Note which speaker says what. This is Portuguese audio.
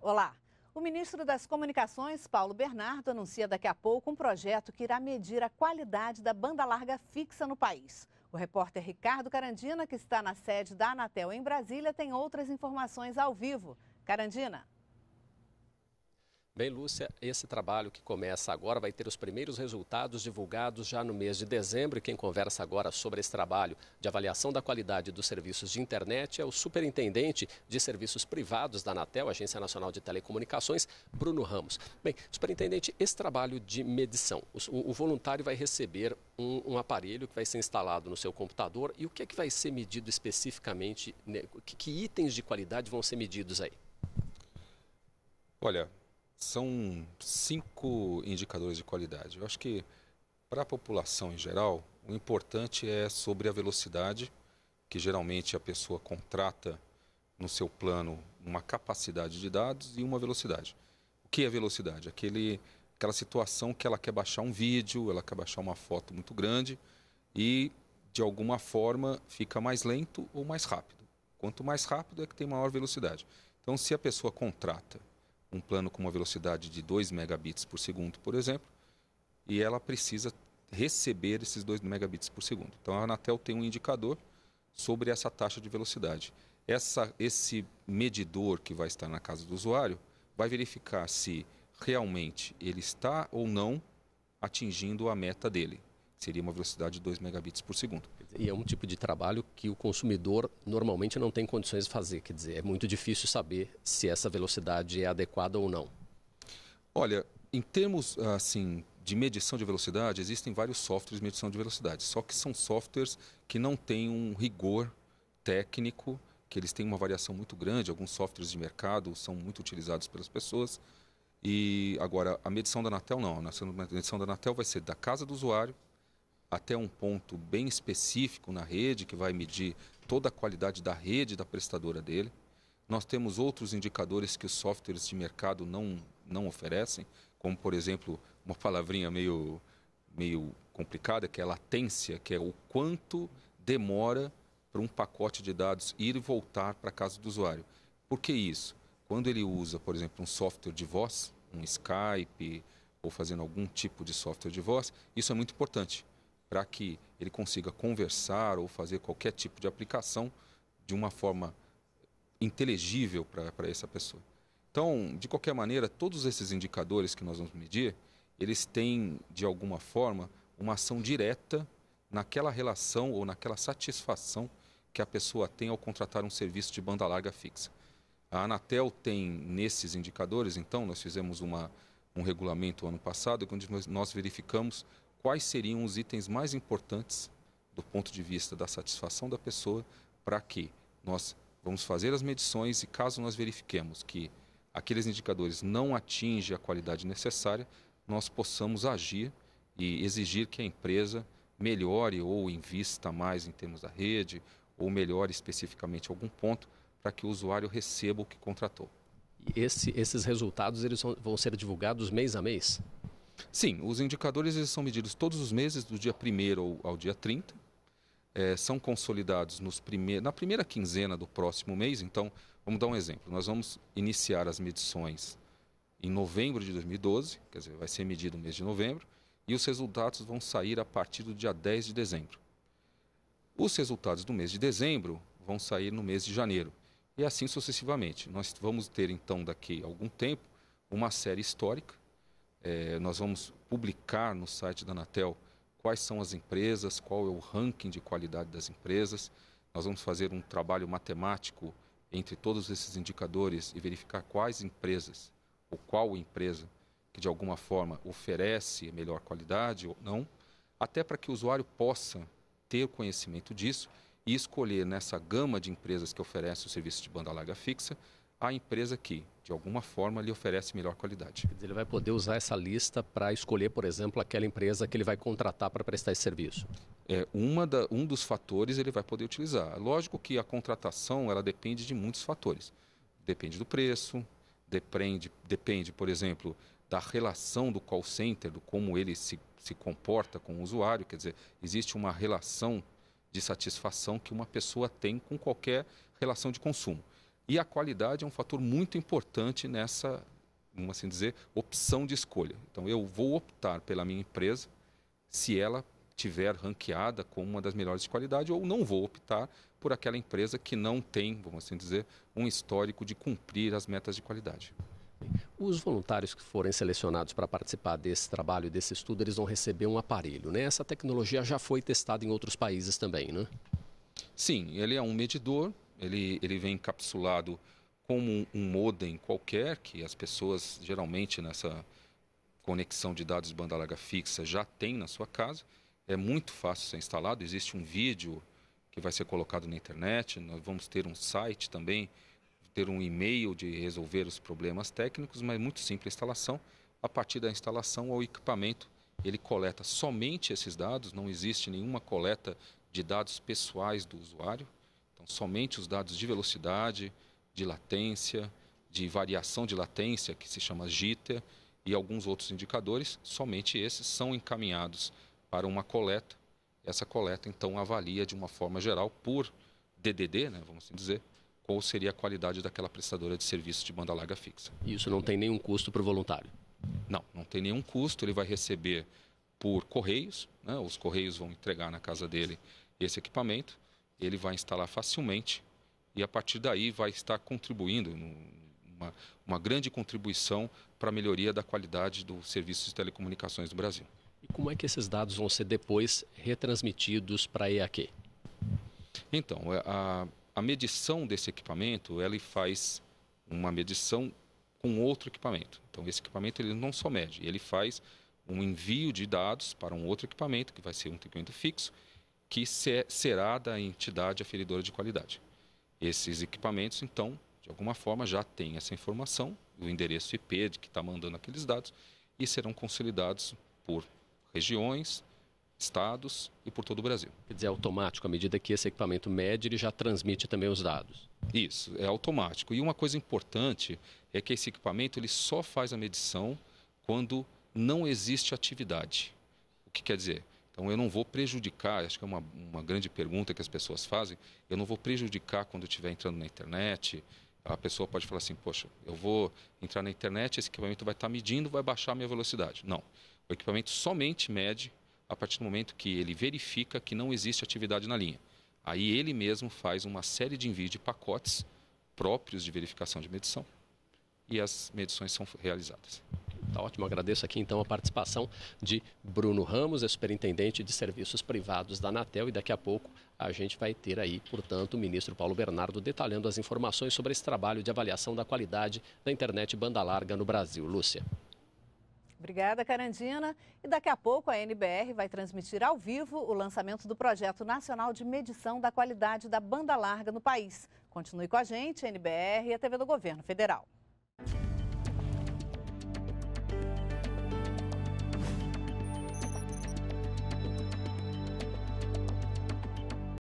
Speaker 1: Olá. O
Speaker 2: ministro das Comunicações, Paulo Bernardo, anuncia daqui a pouco um projeto que irá medir a qualidade da banda larga fixa no país. O repórter Ricardo Carandina, que está na sede da Anatel em Brasília, tem outras informações ao vivo. Carandina.
Speaker 1: Bem, Lúcia, esse trabalho que começa agora vai ter os primeiros resultados divulgados já no mês de dezembro. E quem conversa agora sobre esse trabalho de avaliação da qualidade dos serviços de internet é o superintendente de serviços privados da Anatel, Agência Nacional de Telecomunicações, Bruno Ramos. Bem, superintendente, esse trabalho de medição, o, o voluntário vai receber um, um, aparelho que vai ser instalado no seu computador e o que é que vai ser medido especificamente? Né? Que, que itens de qualidade vão ser medidos aí? Olha,
Speaker 2: são cinco indicadores de qualidade. Eu acho que para a população em geral, o importante é sobre a velocidade, que geralmente a pessoa contrata no seu plano uma capacidade de dados e uma velocidade. O que é velocidade? Aquele, aquela situação que ela quer baixar um vídeo, ela quer baixar uma foto muito grande e, de alguma forma, fica mais lento ou mais rápido. Quanto mais rápido é que tem maior velocidade. Então, se a pessoa contrata um plano com uma velocidade de 2 megabits por segundo, por exemplo, e ela precisa receber esses 2 megabits por segundo. Então a Anatel tem um indicador sobre essa taxa de velocidade. Essa, esse medidor que vai estar na casa do usuário vai verificar se realmente ele está ou não atingindo a meta dele.
Speaker 1: Seria uma velocidade de 2 megabits por segundo. E é um tipo de trabalho que o consumidor normalmente não tem condições de fazer. Quer dizer, é muito difícil saber se essa velocidade é adequada ou não. Olha, em termos assim de medição de velocidade, existem vários
Speaker 2: softwares de medição de velocidade, só que são softwares que não têm um rigor técnico, que eles têm uma variação muito grande. Alguns softwares de mercado são muito utilizados pelas pessoas. E agora, a medição da Anatel não. A medição da Anatel vai ser da casa do usuário até um ponto bem específico na rede, que vai medir toda a qualidade da rede da prestadora dele. Nós temos outros indicadores que os softwares de mercado não, não oferecem, como, por exemplo, uma palavrinha meio, meio complicada, que é latência, que é o quanto demora para um pacote de dados ir e voltar para a casa do usuário. Por que isso? Quando ele usa, por exemplo, um software de voz, um Skype, ou fazendo algum tipo de software de voz, isso é muito importante para que ele consiga conversar ou fazer qualquer tipo de aplicação de uma forma inteligível para essa pessoa. Então, de qualquer maneira, todos esses indicadores que nós vamos medir, eles têm, de alguma forma, uma ação direta naquela relação ou naquela satisfação que a pessoa tem ao contratar um serviço de banda larga fixa. A Anatel tem nesses indicadores, então, nós fizemos uma, um regulamento ano passado, onde nós verificamos quais seriam os itens mais importantes do ponto de vista da satisfação da pessoa para que nós vamos fazer as medições e caso nós verifiquemos que aqueles indicadores não atingem a qualidade necessária, nós possamos agir e exigir que a empresa melhore ou invista mais em termos da rede ou melhore especificamente algum ponto para que o usuário receba o que contratou. Esse, esses resultados eles vão ser divulgados mês a mês? Sim, os indicadores eles são medidos todos os meses, do dia 1 ao, dia 30. É, são consolidados nos primeir, na primeira quinzena do próximo mês. Então, vamos dar um exemplo. Nós vamos iniciar as medições em novembro de 2012, quer dizer, vai ser medido o mês de novembro, e os resultados vão sair a partir do dia 10 de dezembro. Os resultados do mês de dezembro vão sair no mês de janeiro. E assim sucessivamente. Nós vamos ter, então, daqui a algum tempo, uma série histórica é, nós vamos publicar no site da Anatel quais são as empresas, qual é o ranking de qualidade das empresas. Nós vamos fazer um trabalho matemático entre todos esses indicadores e verificar quais empresas ou qual empresa que de alguma forma oferece melhor qualidade ou não, até para que o usuário possa ter conhecimento disso e escolher nessa gama de empresas
Speaker 1: que oferece o serviço de banda larga fixa a empresa que, de alguma forma, lhe oferece melhor qualidade. Ele vai poder usar essa lista para escolher, por exemplo, aquela empresa que ele vai contratar para prestar esse serviço? É, uma da, um dos fatores ele vai poder utilizar. Lógico que a
Speaker 2: contratação ela depende de muitos fatores. Depende do preço, depende, depende por exemplo, da relação do call center, do como ele se, se comporta com o usuário. Quer dizer, existe uma relação de satisfação que uma pessoa tem com qualquer relação de consumo. E a qualidade é um fator muito importante nessa, vamos assim dizer, opção de escolha. Então, eu vou optar pela minha empresa se ela tiver ranqueada como uma das melhores de qualidade ou não vou optar por aquela empresa que não tem, vamos assim dizer, um histórico de cumprir as metas de qualidade.
Speaker 1: Os voluntários que forem selecionados para participar desse trabalho, desse estudo, eles vão receber um aparelho, né? Essa tecnologia já foi testada em outros países também, né? Sim, ele é um medidor
Speaker 2: ele, ele vem encapsulado como um, um modem qualquer, que as pessoas geralmente nessa conexão de dados de banda larga fixa já tem na sua casa. É muito fácil ser instalado, existe um vídeo que vai ser colocado na internet, nós vamos ter um site também, ter um e-mail de resolver os problemas técnicos, mas muito simples a instalação. A partir da instalação o equipamento, ele coleta somente esses dados, não existe nenhuma coleta de dados pessoais do usuário, então, somente os dados de velocidade, de latência, de variação de latência, que se chama jitter, e alguns outros indicadores, somente esses são encaminhados para uma coleta. Essa coleta, então, avalia de uma forma geral por DDD, né, vamos assim dizer, qual seria a qualidade daquela prestadora de serviço de banda larga fixa.
Speaker 1: Isso não tem nenhum custo
Speaker 2: para o voluntário? Não, não tem nenhum custo. Ele vai receber por correios, né, os correios vão entregar na casa dele esse equipamento ele vai instalar facilmente e a partir daí vai estar contribuindo uma, uma grande contribuição para a melhoria da qualidade do serviço de telecomunicações do Brasil.
Speaker 1: E como é que esses dados vão ser depois retransmitidos para a EAQ? Então, é, a, a
Speaker 2: medição desse equipamento, ele faz uma medição com outro equipamento. Então, esse equipamento ele não só mede, ele faz um envio de dados para um outro equipamento, que vai ser um equipamento fixo, que será da entidade aferidora de qualidade. Esses equipamentos, então, de alguma forma, já têm essa informação, o endereço IP de que
Speaker 1: está mandando aqueles dados, e serão consolidados por regiões, estados e por todo o Brasil. Quer dizer, é automático, à medida que esse equipamento mede, ele já transmite também os dados. Isso, é automático. E uma coisa importante é que esse equipamento ele só faz
Speaker 2: a medição quando não existe atividade. O que quer dizer? Então eu não vou prejudicar, acho que é uma, uma grande pergunta que as pessoas fazem, eu não vou prejudicar quando estiver entrando na internet. A pessoa pode falar assim, poxa, eu vou entrar na internet, esse equipamento vai estar medindo, vai baixar a minha velocidade. Não. O equipamento somente mede a partir do momento que ele verifica que não existe atividade na linha. Aí ele mesmo faz uma série de envios
Speaker 1: de pacotes próprios de verificação de medição e as medições são realizadas. Está ótimo, agradeço aqui então a participação de Bruno Ramos, é superintendente de serviços privados da Anatel e daqui a pouco a gente vai ter aí, portanto, o ministro Paulo Bernardo detalhando as informações sobre esse trabalho de avaliação da qualidade da internet banda larga no Brasil. Lúcia.
Speaker 2: Obrigada, Carandina. E daqui a pouco a NBR vai transmitir ao vivo o lançamento do Projeto Nacional de Medição da Qualidade da Banda Larga no país. Continue com a gente, NBR e a TV do Governo Federal.